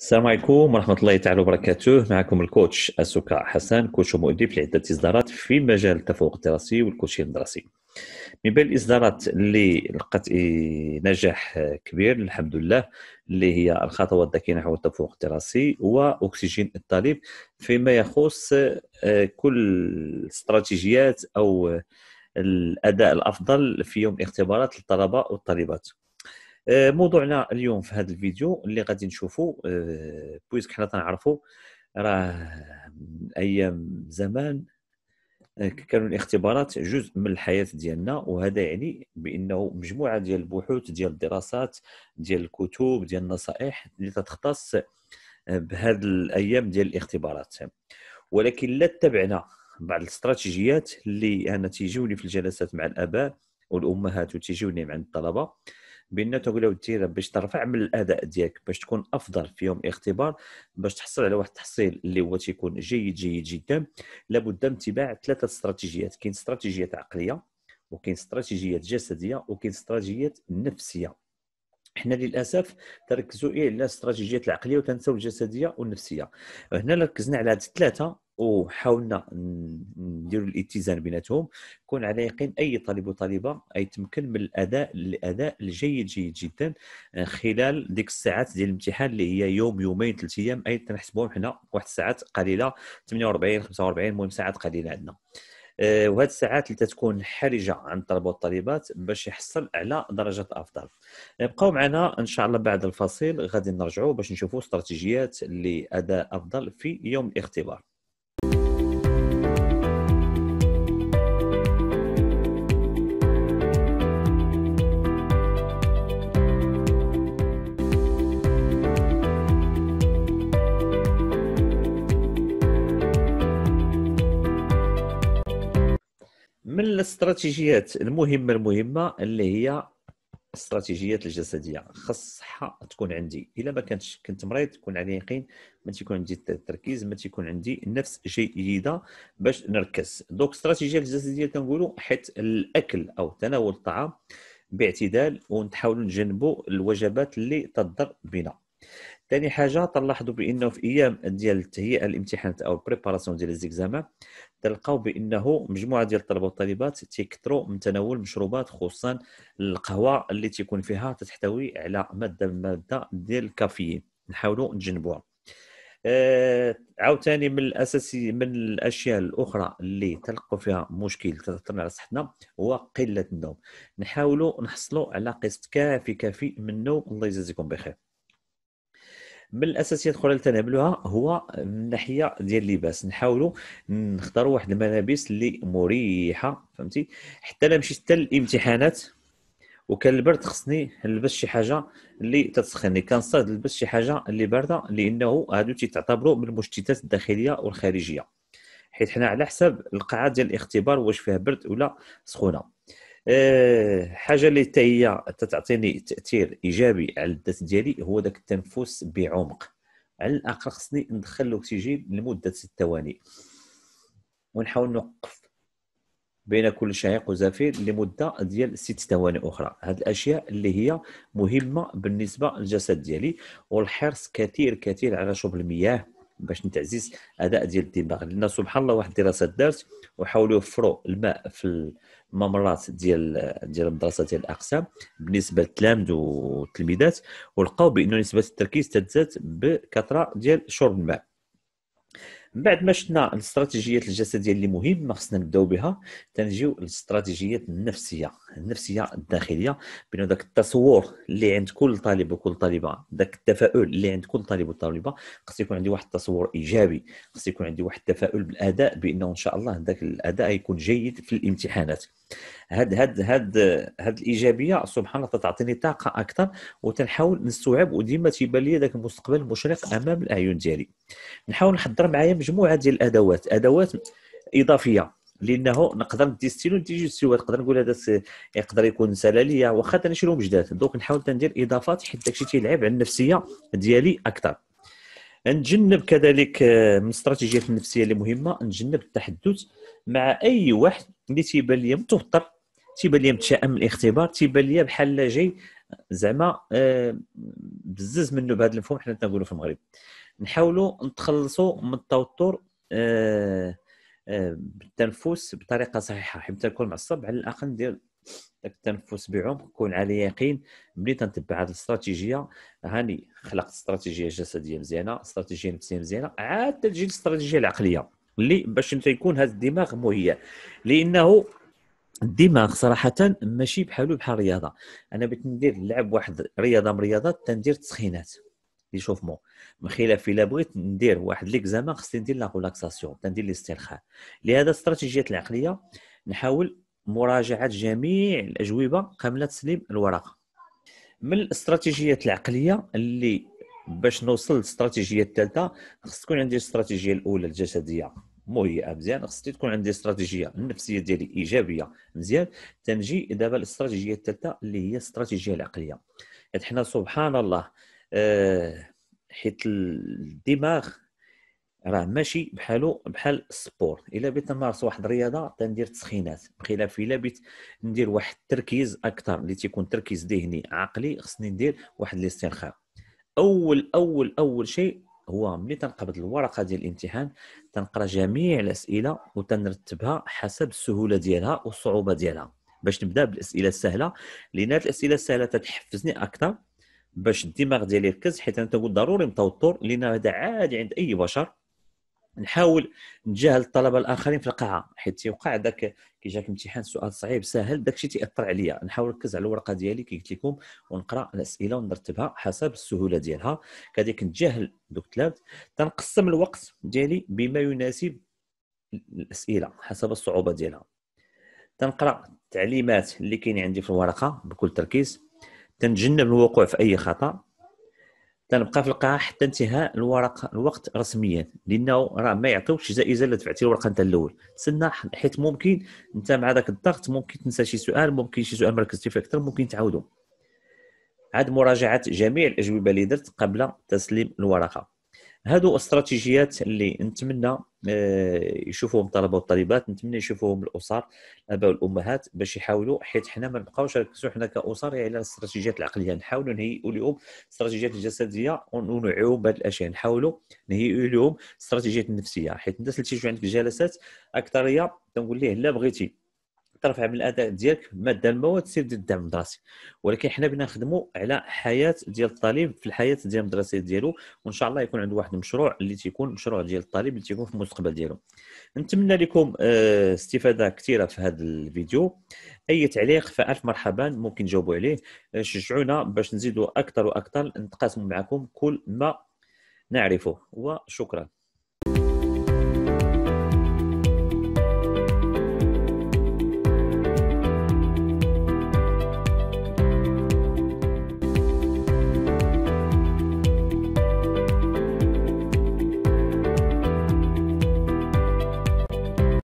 السلام عليكم ورحمة الله تعالى وبركاته معكم الكوتش أسوكا حسن كوتش ومؤدب لعدة إصدارات في مجال التفوق الدراسي والكوتشين الدراسي من بين الإصدارات اللي لقت نجاح كبير الحمد لله اللي هي الخطوات الذكية نحو التفوق الدراسي وأكسجين الطالب فيما يخص آه، كل استراتيجيات أو الأداء الأفضل في يوم الاختبارات للطلبة والطالبات آه، موضوعنا اليوم في هذا الفيديو اللي غادي نشوفو آه، بويسك حنا تنعرفوا راه ايام زمان آه، كانوا الاختبارات جزء من الحياه ديالنا وهذا يعني بانه مجموعه ديال البحوث ديال الدراسات ديال الكتب ديال النصائح اللي تتختص بهذه الايام ديال الاختبارات ولكن لا تبعنا بعض الاستراتيجيات اللي انا تيجوني في الجلسات مع الاباء والامهات وتيجوني مع الطلبه بان تقول له ديرها باش ترفع من الاداء ديالك باش تكون افضل في يوم اختبار باش تحصل على واحد التحصيل اللي هو تيكون جيد جيد جدا لابد من اتباع ثلاثه استراتيجيات كاين استراتيجيات عقليه وكاين استراتيجيات جسديه وكاين استراتيجيات نفسيه حنا للاسف تركزوا إيه على الاستراتيجيات العقليه وتنساو الجسديه والنفسيه هنا ركزنا على هاد الثلاثه وحاولنا نديروا الاتزان بيناتهم كون على يقين اي طالب وطالبه يتمكن من الاداء الاداء الجيد جيد جدا آه، خلال ديك الساعات ديال الامتحان اللي هي يوم يومين ثلاث ايام اي تنحسبوهم حنا واحد الساعات قليله 48 45 المهم ساعات قليله عندنا آه، وهذه الساعات اللي تتكون حرجه عند الطلبه والطالبات باش يحصل على درجات افضل آه، بقاو معنا ان شاء الله بعد الفصيل غادي نرجعوا باش نشوفوا استراتيجيات لاداء افضل في يوم الاختبار من الاستراتيجيات المهمه المهمه اللي هي الاستراتيجيات الجسديه خاص تكون عندي الا ما كنتش كنت مريض تكون علي يقين ما تيكون عندي التركيز ما تيكون عندي النفس جيده باش نركز دوك الاستراتيجيه الجسديه كنقولوا حيت الاكل او تناول الطعام باعتدال ونتحاولوا نجنبوا الوجبات اللي تضر بنا ثاني حاجه تلاحظوا بانه في ايام ديال التهيئه الامتحانات او البريباراسيون ديال الزيكزامان تلقاو بانه مجموعه ديال الطلبه والطالبات تيكثروا من تناول مشروبات خصوصا القهوه اللي تيكون فيها تحتوي على ماده من ماده ديال الكافيين نحاولوا نتجنبوها آه عاوتاني من الاساسي من الاشياء الاخرى اللي تلقوا فيها مشكل تاثرنا على صحتنا هو قله النوم نحاولوا نحصلوا على قسط كافي كافي من النوم الله يجازيكم بخير من الاساسيات الاخرى اللي تنعملوها هو من الناحيه ديال اللباس نحاولوا نختاروا واحد الملابس اللي مريحه فهمتي حتى انا مشيت حتى الامتحانات وكان البرد خصني نلبس شي حاجه اللي تتسخني كنصاد نلبس شي حاجه اللي بارده لانه هادو تيتعتبروا من المشتتات الداخليه والخارجيه حيت حنا على حساب القاعه ديال الاختبار واش فيها برد ولا سخونه حاجه اللي حتى هي تعطيني تاثير ايجابي على الذات ديالي هو ذاك التنفس بعمق على الاقل خصني ندخل الاكسجين لمده 6 ثواني ونحاول نوقف بين كل شهيق وزفير لمده ديال ست ثواني اخرى هاد الاشياء اللي هي مهمه بالنسبه للجسد ديالي والحرص كثير كثير على شرب المياه باش نتعزيز اداء ديال الدماغ لان سبحان الله واحد الدراسه دارت وحاولوا يوفروا الماء في الممرات ديال ديال المدرسه ديال الاقسام بالنسبه للتلامذ والتلميذات ولقاو بانه نسبه التركيز تزاد بكثره ديال شرب الماء من بعد ما شفنا الاستراتيجيات الجسديه اللي مهمه خصنا نبداو بها تنجيو الاستراتيجيات النفسيه النفسيه الداخليه بين ذاك التصور اللي عند كل طالب وكل طالبه ذاك التفاؤل اللي عند كل طالب وطالبه خص يكون عندي واحد التصور ايجابي خص يكون عندي واحد التفاؤل بالاداء بانه ان شاء الله ذاك الاداء يكون جيد في الامتحانات هاد هاد هاد هاد الايجابيه سبحان الله تعطيني طاقه اكثر وتنحاول نستوعب وديما تيبان لي ذاك المستقبل المشرق امام الاعين ديالي نحاول نحضر معايا مجموعه ديال الادوات ادوات اضافيه لانه نقدر ندي ندي جوج ستيلو نقدر نقول هذا يقدر يكون سلاليه واخا تنشريهم جداد دونك نحاول تندير اضافات حيت داكشي تيلعب على النفسيه ديالي اكثر نتجنب كذلك آه، من الاستراتيجيات النفسيه اللي مهمه نتجنب التحدث مع اي واحد اللي تيبان لي متوتر تيبان لي متشائم من الاختبار تيبان لي بحال جاي زعما آه، بزز منه بهذا المفهوم حنا تنقولوا في المغرب نحاولوا نتخلصوا من التوتر آه، آه، بالتنفس بطريقه صحيحه حيت تكون معصب على الاقل ندير داك التنفس بعمق كون على يقين ملي تنتبع هذه الاستراتيجيه هاني خلقت استراتيجيه جسديه مزيانه استراتيجيه نفسيه مزيانه عاد تجي الاستراتيجيه العقليه اللي باش انت يكون هذا الدماغ مهيأ لانه الدماغ صراحة ماشي بحالو بحال الرياضة أنا بغيت ندير نلعب واحد رياضة من الرياضات تندير تسخينات لي شوفمون من خلاف الا بغيت ندير واحد ليكزامان خصني ندير لا ريلاكساسيون تندير الاسترخاء لهذا استراتيجيات العقلية نحاول مراجعة جميع الأجوبة قبل تسليم الورقة من الاستراتيجيات العقلية اللي باش نوصل للاستراتيجية الثالثة خص تكون عندي الاستراتيجية الأولى الجسدية مهيئه مزيان خصني تكون عندي استراتيجيه النفسيه ديالي ايجابيه مزيان تنجي دابا الاستراتيجيه الثالثه اللي هي الاستراتيجيه العقليه حيت حنا سبحان الله آه، حيت الدماغ راه ماشي بحالو بحال السبور الا بغيت نمارس واحد الرياضه تندير تسخينات بخلاف الا بغيت ندير واحد التركيز اكثر اللي تيكون تركيز ذهني عقلي خصني ندير واحد الاسترخاء اول اول اول شيء هو ملي تنقبض الورقه ديال الامتحان تنقرا جميع الاسئله وتنرتبها حسب السهوله ديالها والصعوبه ديالها باش نبدا بالاسئله السهله لان الاسئله السهله تتحفزني اكثر باش الدماغ ديالي يركز حيت انا تنقول ضروري متوتر لان هذا عادي عند اي بشر نحاول نجاهل الطلبه الاخرين في القاعه حيت تيوقع ذاك كي جاك امتحان سؤال صعيب سهل داك الشيء تياثر عليا نحاول نركز على الورقه ديالي كي قلت لكم ونقرا الاسئله ونرتبها حسب السهوله ديالها كذلك نتجاهل دوك التلامذ تنقسم الوقت ديالي بما يناسب الاسئله حسب الصعوبه ديالها تنقرا التعليمات اللي كاينين عندي في الورقه بكل تركيز تنتجنب الوقوع في اي خطا تنبقى في القاعه حتى انتهاء الورق الوقت رسميا لانه راه ما يعطيوش جائزه الا دفعتي الورقه انت الاول تسنى حيت ممكن انت مع ذاك الضغط ممكن تنسى شي سؤال ممكن شي سؤال مركزتي فيه اكثر ممكن تعاودو عاد مراجعه جميع الاجوبه اللي درت قبل تسليم الورقه هادو استراتيجيات اللي نتمنى آه، يشوفوهم الطلبه والطالبات نتمنى يشوفوهم الاسر الاباء والامهات باش يحاولوا حيت حنا ما نبقاوش نركزوا حنا كاسر يعني على الاستراتيجيات العقليه نحاولوا نهيئوا لهم استراتيجيات الجسديه ونوعوا بهذ الاشياء نحاولوا نهيئوا لهم استراتيجيات النفسيه حيت الناس اللي تيجوا عندك في الجلسات اكثريه تنقول ليه لا بغيتي ترفع من الاداء ديالك ماده المواد سير ديال الدعم المدرسي ولكن حنا بغينا نخدموا على حياه ديال الطالب في الحياه ديال المدرسه ديالو وان شاء الله يكون عنده واحد المشروع اللي تيكون مشروع ديال الطالب اللي تيكون في المستقبل ديالو نتمنى لكم آه، استفاده كثيره في هذا الفيديو اي تعليق فالف مرحبا ممكن تجاوبوا عليه آه، شجعونا باش نزيدوا اكثر واكثر نتقاسموا معكم كل ما نعرفه وشكرا